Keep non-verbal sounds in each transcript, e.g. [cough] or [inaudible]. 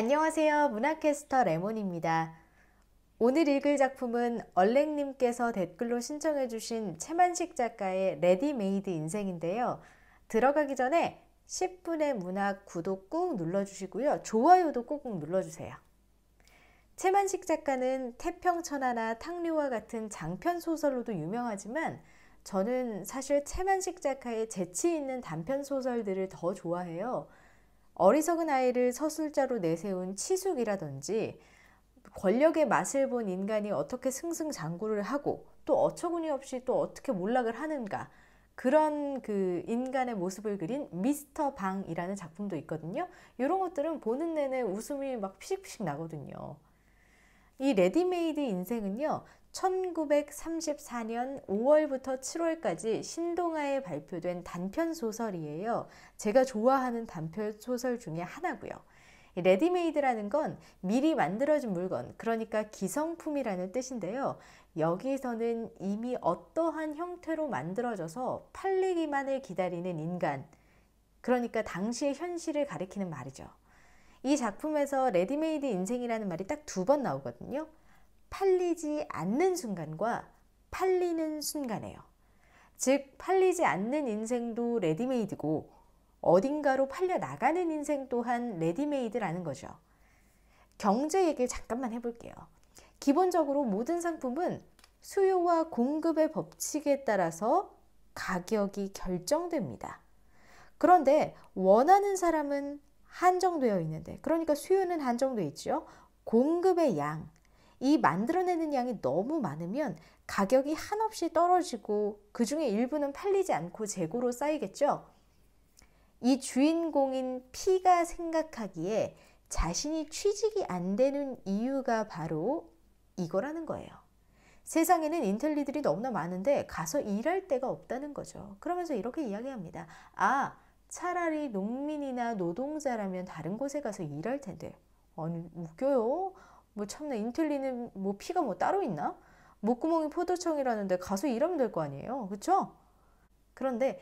안녕하세요. 문학캐스터 레몬입니다. 오늘 읽을 작품은 얼랭님께서 댓글로 신청해주신 채만식 작가의 레디메이드 인생인데요. 들어가기 전에 10분의 문학 구독 꾹 눌러주시고요. 좋아요도 꾹꾹 눌러주세요. 채만식 작가는 태평천하나 탕류와 같은 장편 소설로도 유명하지만 저는 사실 채만식 작가의 재치 있는 단편 소설들을 더 좋아해요. 어리석은 아이를 서술자로 내세운 치숙이라든지 권력의 맛을 본 인간이 어떻게 승승장구를 하고 또 어처구니 없이 또 어떻게 몰락을 하는가 그런 그 인간의 모습을 그린 미스터 방이라는 작품도 있거든요. 이런 것들은 보는 내내 웃음이 막 피식피식 나거든요. 이 레디메이드 인생은요, 1934년 5월부터 7월까지 신동아에 발표된 단편 소설이에요. 제가 좋아하는 단편 소설 중에 하나고요. 레디메이드라는 건 미리 만들어진 물건, 그러니까 기성품이라는 뜻인데요. 여기서는 이미 어떠한 형태로 만들어져서 팔리기만을 기다리는 인간, 그러니까 당시의 현실을 가리키는 말이죠. 이 작품에서 레디메이드 인생이라는 말이 딱 두 번 나오거든요. 팔리지 않는 순간과 팔리는 순간에요. 이 즉, 팔리지 않는 인생도 레디메이드고 어딘가로 팔려 나가는 인생 또한 레디메이드라는 거죠. 경제 얘기를 잠깐만 해볼게요. 기본적으로 모든 상품은 수요와 공급의 법칙에 따라서 가격이 결정됩니다. 그런데 원하는 사람은 한정되어 있는데, 그러니까 수요는 한정되어 있죠. 공급의 양, 이 만들어내는 양이 너무 많으면 가격이 한없이 떨어지고 그 중에 일부는 팔리지 않고 재고로 쌓이겠죠. 이 주인공인 P가 생각하기에 자신이 취직이 안 되는 이유가 바로 이거라는 거예요. 세상에는 인텔리들이 너무나 많은데 가서 일할 데가 없다는 거죠. 그러면서 이렇게 이야기합니다. 아, 차라리 농민이나 노동자라면 다른 곳에 가서 일할 텐데. 아니, 웃겨요. 뭐 참나 인텔리는 뭐 피가 뭐 따로 있나? 목구멍이 포도청이라는데 가서 일하면 될 거 아니에요. 그쵸 그런데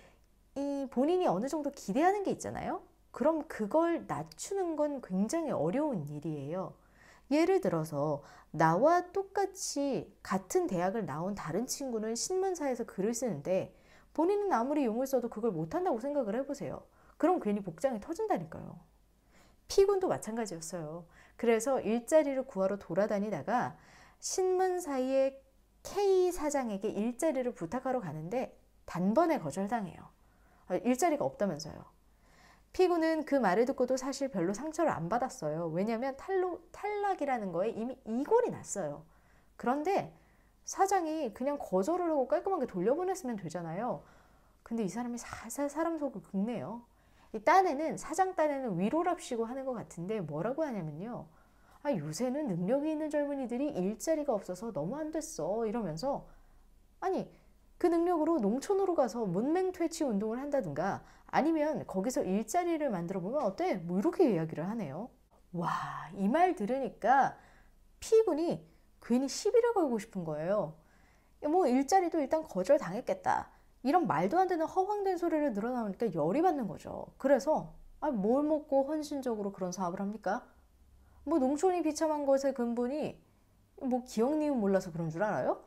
이 본인이 어느 정도 기대하는 게 있잖아요. 그럼 그걸 낮추는 건 굉장히 어려운 일이에요. 예를 들어서 나와 똑같이 같은 대학을 나온 다른 친구는 신문사에서 글을 쓰는데 본인은 아무리 용을 써도 그걸 못한다고 생각을 해보세요. 그럼 괜히 복장이 터진다니까요. 피군도 마찬가지였어요. 그래서 일자리를 구하러 돌아다니다가 신문 사이에 K 사장에게 일자리를 부탁하러 가는데 단번에 거절당해요. 아, 일자리가 없다면서요. 피구는 그 말을 듣고도 사실 별로 상처를 안 받았어요. 왜냐하면 탈로, 탈락이라는 거에 이미 이골이 났어요. 그런데 사장이 그냥 거절을 하고 깔끔하게 돌려보냈으면 되잖아요. 근데 이 사람이 살살 사람 속을 긁네요. 이 딴에는 사장 딴에는 위로랍시고 하는 것 같은데 뭐라고 하냐면요. 아, 요새는 능력이 있는 젊은이들이 일자리가 없어서 너무 안 됐어 이러면서 아니 그 능력으로 농촌으로 가서 문맹 퇴치 운동을 한다든가 아니면 거기서 일자리를 만들어 보면 어때? 뭐 이렇게 이야기를 하네요. 와, 이 말 들으니까 피군이 괜히 시비를 걸고 싶은 거예요. 뭐 일자리도 일단 거절당했겠다. 이런 말도 안 되는 허황된 소리를 늘어나니까 열이 받는 거죠. 그래서 아, 뭘 먹고 헌신적으로 그런 사업을 합니까? 뭐 농촌이 비참한 것의 근본이 뭐 기억 님은 몰라서 그런 줄 알아요?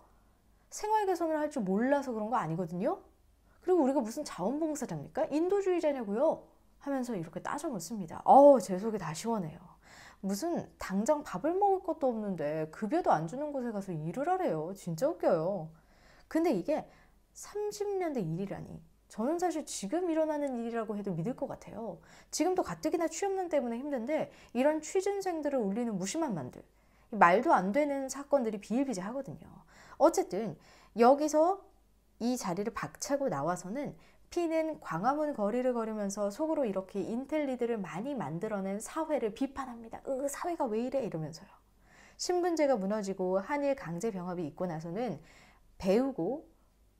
생활 개선을 할 줄 몰라서 그런 거 아니거든요. 그리고 우리가 무슨 자원봉사자입니까? 인도주의자냐고요? 하면서 이렇게 따져 묻습니다. 어우, 제 속이 다 시원해요. 무슨 당장 밥을 먹을 것도 없는데 급여도 안 주는 곳에 가서 일을 하래요. 진짜 웃겨요. 근데 이게 30년대 일이라니. 저는 사실 지금 일어나는 일이라고 해도 믿을 것 같아요. 지금도 가뜩이나 취업난 때문에 힘든데 이런 취준생들을 울리는 무심한 만들. 말도 안 되는 사건들이 비일비재하거든요. 어쨌든 여기서 이 자리를 박차고 나와서는 피는 광화문 거리를 걸으면서 속으로 이렇게 인텔리들을 많이 만들어낸 사회를 비판합니다. 으, 사회가 왜 이래? 이러면서요. 신분제가 무너지고 한일 강제 병합이 있고 나서는 배우고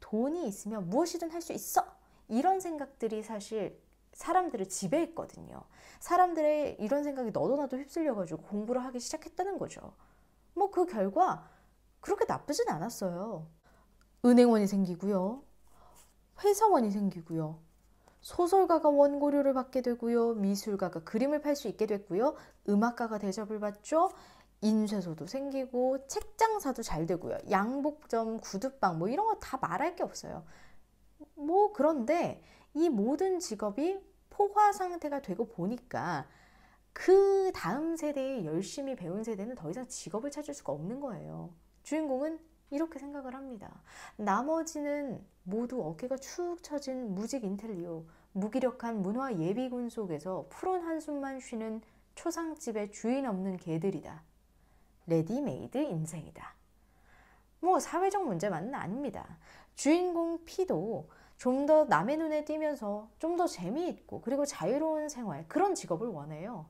돈이 있으면 무엇이든 할 수 있어! 이런 생각들이 사실 사람들을 지배했거든요. 사람들의 이런 생각이 너도 나도 휩쓸려가지고 공부를 하기 시작했다는 거죠. 뭐 그 결과 그렇게 나쁘진 않았어요. 은행원이 생기고요. 회사원이 생기고요. 소설가가 원고료를 받게 되고요. 미술가가 그림을 팔 수 있게 됐고요. 음악가가 대접을 받죠. 인쇄소도 생기고 책장사도 잘 되고요. 양복점, 구두방 뭐 이런 거 다 말할 게 없어요. 뭐 그런데 이 모든 직업이 포화 상태가 되고 보니까 그 다음 세대에 열심히 배운 세대는 더 이상 직업을 찾을 수가 없는 거예요. 주인공은 이렇게 생각을 합니다. 나머지는 모두 어깨가 축 처진 무직 인텔리오, 무기력한 문화 예비군 속에서 푸른 한숨만 쉬는 초상집의 주인 없는 개들이다. 레디메이드 인생이다. 뭐 사회적 문제만은 아닙니다. 주인공 피도좀 더 남의 눈에 띄면서 좀 더 재미있고 그리고 자유로운 생활 그런 직업을 원해요.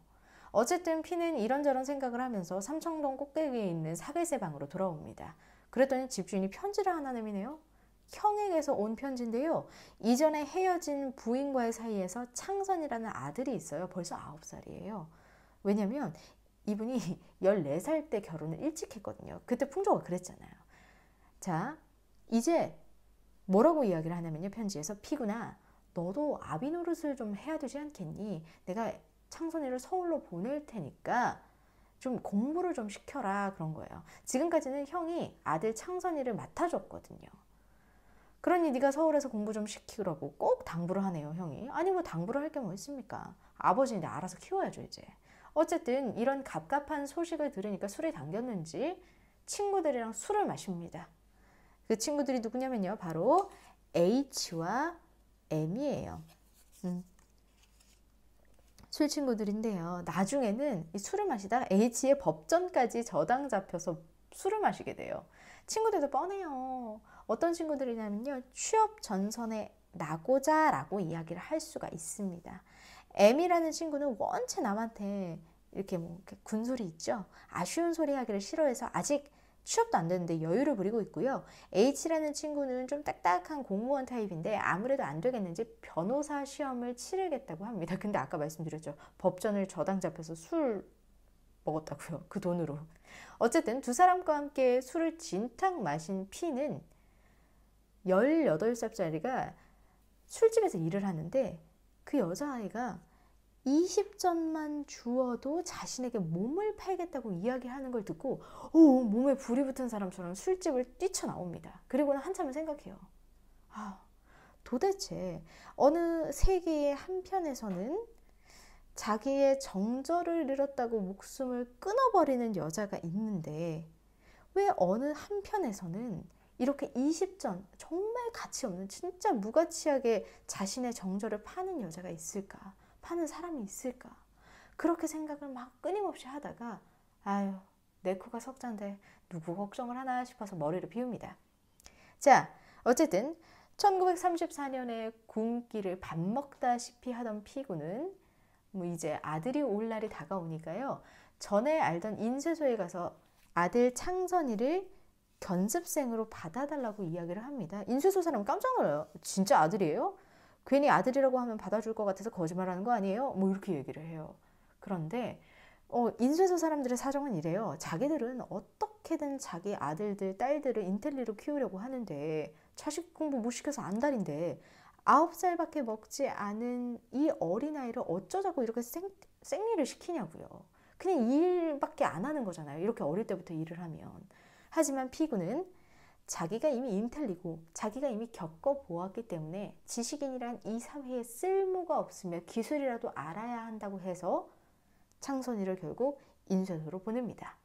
어쨌든 피는 이런저런 생각을 하면서 삼청동 꼭대기에 있는 사계세 방으로 돌아옵니다. 그랬더니 집주인이 편지를 하나 내미네요. 형에게서 온 편지인데요. 이전에 헤어진 부인과의 사이에서 창선이라는 아들이 있어요. 벌써 9살이에요. 왜냐면 이분이 14살 [laughs] 때 결혼을 일찍 했거든요. 그때 풍조가 그랬잖아요. 자, 이제 뭐라고 이야기를 하냐면요. 편지에서 피구나. 너도 아비 노릇을 좀 해야 되지 않겠니? 내가 창선이를 서울로 보낼 테니까 좀 공부를 좀 시켜라 그런 거예요. 지금까지는 형이 아들 창선이를 맡아줬거든요. 그러니 네가 서울에서 공부 좀 시키라고 꼭 당부를 하네요, 형이. 아니 뭐 당부를 할 게 뭐 있습니까? 아버지는 알아서 키워야죠, 이제. 어쨌든 이런 갑갑한 소식을 들으니까 술이 당겼는지 친구들이랑 술을 마십니다. 그 친구들이 누구냐면요. 바로 H와 M이에요. 음. 술 친구들인데요. 나중에는 술을 마시다가 H의 법전까지 저당 잡혀서 술을 마시게 돼요. 친구들도 뻔해요. 어떤 친구들이냐면요. 취업 전선에 나고자 라고 이야기를 할 수가 있습니다. M이라는 친구는 원체 남한테 이렇게 뭐 이렇게 군소리 있죠. 아쉬운 소리 하기를 싫어해서 아직 취업도 안 되는데 여유를 부리고 있고요. H라는 친구는 좀 딱딱한 공무원 타입인데 아무래도 안 되겠는지 변호사 시험을 치르겠다고 합니다. 근데 아까 말씀드렸죠. 법전을 저당 잡혀서 술 먹었다고요. [laughs] 그 돈으로. 어쨌든 두 사람과 함께 술을 진탕 마신 P는 18살짜리가 술집에서 일을 하는데 그 여자아이가 20점만 주어도 자신에게 몸을 팔겠다고 이야기하는 걸 듣고 오, 몸에 불이 붙은 사람처럼 술집을 뛰쳐나옵니다. 그리고는 한참을 생각해요. 아, 도대체 어느 세계의 한편에서는 자기의 정절을 잃었다고 목숨을 끊어버리는 여자가 있는데 왜 어느 한편에서는 이렇게 20전 정말 가치 없는 진짜 무가치하게 자신의 정절을 파는 여자가 있을까? 파는 사람이 있을까? 그렇게 생각을 막 끊임없이 하다가 아유 내 코가 석잔데 누구 걱정을 하나 싶어서 머리를 비웁니다. 자 어쨌든 1934년에 굶기를 밥 먹다시피 하던 피구는 뭐 이제 아들이 올 날이 다가오니까요. 전에 알던 인쇄소에 가서 아들 창선이를 견습생으로 받아달라고 이야기를 합니다. 인쇄소사람 깜짝 놀라요. 진짜 아들이에요? 괜히 아들이라고 하면 받아줄 것 같아서 거짓말하는 거 아니에요? 뭐 이렇게 얘기를 해요. 그런데 어, 인쇄소 사람들의 사정은 이래요. 자기들은 어떻게든 자기 아들들, 딸들을 인텔리로 키우려고 하는데 자식 공부 못 시켜서 안달인데 아홉 살밖에 먹지 않은 이 어린아이를 어쩌자고 이렇게 생, 생리를 시키냐고요. 그냥 일밖에 안 하는 거잖아요. 이렇게 어릴 때부터 일을 하면. 하지만 피구는 자기가 이미 인텔리고 자기가 이미 겪어보았기 때문에 지식인이란 이 사회에 쓸모가 없으며 기술이라도 알아야 한다고 해서 창선이를 결국 인쇄소로 보냅니다.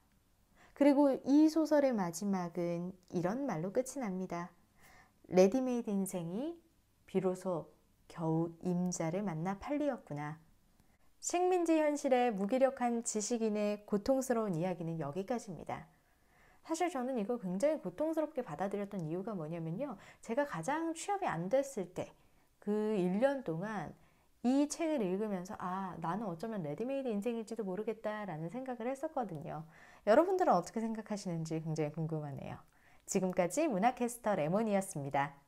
그리고 이 소설의 마지막은 이런 말로 끝이 납니다. 레디메이드 인생이 비로소 겨우 임자를 만나 팔리었구나. 식민지 현실의 무기력한 지식인의 고통스러운 이야기는 여기까지입니다. 사실 저는 이거 굉장히 고통스럽게 받아들였던 이유가 뭐냐면요. 제가 가장 취업이 안 됐을 때 그 1년 동안 이 책을 읽으면서 아, 나는 어쩌면 레디메이드 인생일지도 모르겠다라는 생각을 했었거든요. 여러분들은 어떻게 생각하시는지 굉장히 궁금하네요. 지금까지 문학캐스터 레몬이었습니다.